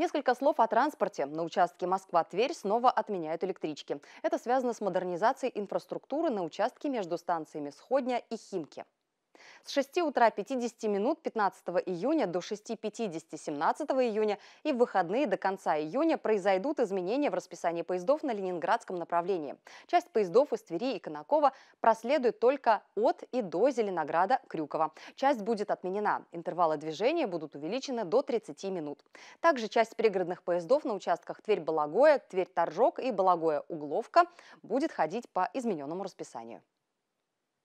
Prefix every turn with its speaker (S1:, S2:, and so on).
S1: Несколько слов о транспорте. На участке Москва-Тверь снова отменяют электрички. Это связано с модернизацией инфраструктуры на участке между станциями Сходня и Химки. С 6 утра 50 минут 15 июня до 6.50 17 июня и в выходные до конца июня произойдут изменения в расписании поездов на Ленинградском направлении. Часть поездов из Твери и Конакова проследует только от и до Зеленограда Крюкова. Часть будет отменена. Интервалы движения будут увеличены до 30 минут. Также часть пригородных поездов на участках Тверь-Балагоя, Тверь-Торжок и Балагоя-Угловка будет ходить по измененному расписанию.